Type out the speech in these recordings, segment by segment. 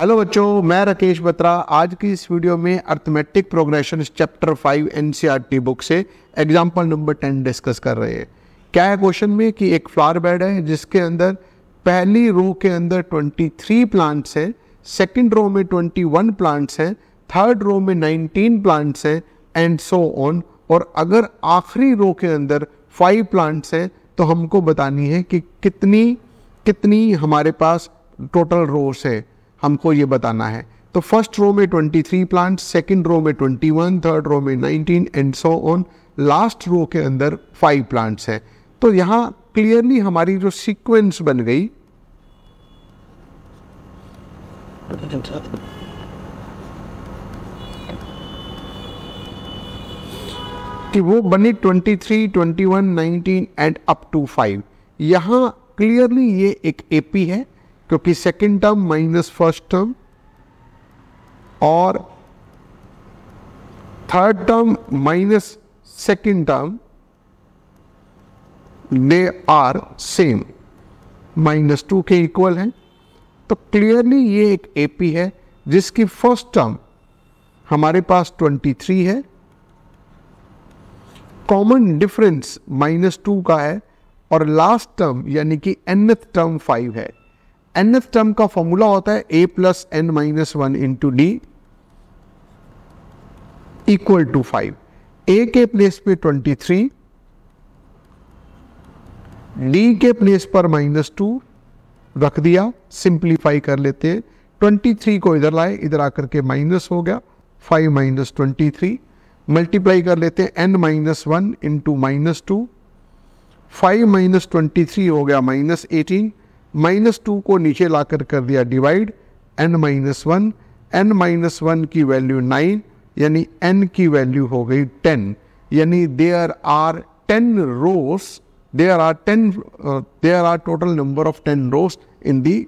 hello बच्चों मैं राकेश बत्रा आज की इस वीडियो में arithmetic progression chapter five NCERT e book से एग्जांपल नंबर टेन डिस्कस कर रहे हैं क्या है क्वेश्चन में कि एक फ्लावर बेड है जिसके अंदर पहली रो के अंदर 23 प्लांट्स हैं सेकंड रो में 21 प्लांट्स हैं थर्ड रो में 19 प्लांट्स हैं एंड सो ऑन और अगर आखिरी रो के अंदर फाइव प्लांट्स हैं तो हमको बतानी है कि कितनी कितनी हमारे पास टोटल रोस है हमको ये बताना है तो फर्स्ट रो में 23 प्लांट सेकंड रो में 21 थर्ड रो में 19 and so on last row के अंदर फाइव प्लांट्स है तो यहाँ क्लियरली हमारी जो सीक्वेंस बन गई कि वो बनी 23, 21, 19 एंड अप टू 5 यहां क्लियरली ये एक एपी है क्योंकि second term minus first term और third term minus second term they are same minus two के इक्वल हैं तो क्लियरली ये एक एपी है जिसकी फर्स्ट टर्म हमारे पास 23 है कॉमन डिफरेंस माइनस टू का है और लास्ट टर्म यानी कि एनथ टर्म फाइव है एन एफ टर्म का फॉर्मूला होता है a plus n minus one into d equal to five a के प्लेस पे ट्वेंटी थ्री डी के प्लेस पर माइनस टू रख दिया सिंप्लीफाई कर लेते हैं ट्वेंटी थ्री को इधर लाए इधर आकर के माइनस हो गया five minus twenty three multiply कर लेते हैं n minus one into minus two five minus twenty three हो गया माइनस एटीन माइनस टू को नीचे लाकर कर दिया divide n minus one n minus one की वैल्यू नाइन यानी एन की वैल्यू हो गई टेन यानी there are ten rows there are ten there are total number of ten rows in the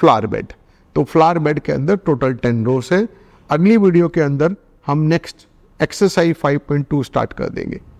flower bed तो फ्लावर बेड के अंदर total ten रोस है अगली वीडियो के अंदर हम नेक्स्ट एक्सरसाइज 5.2 स्टार्ट कर देंगे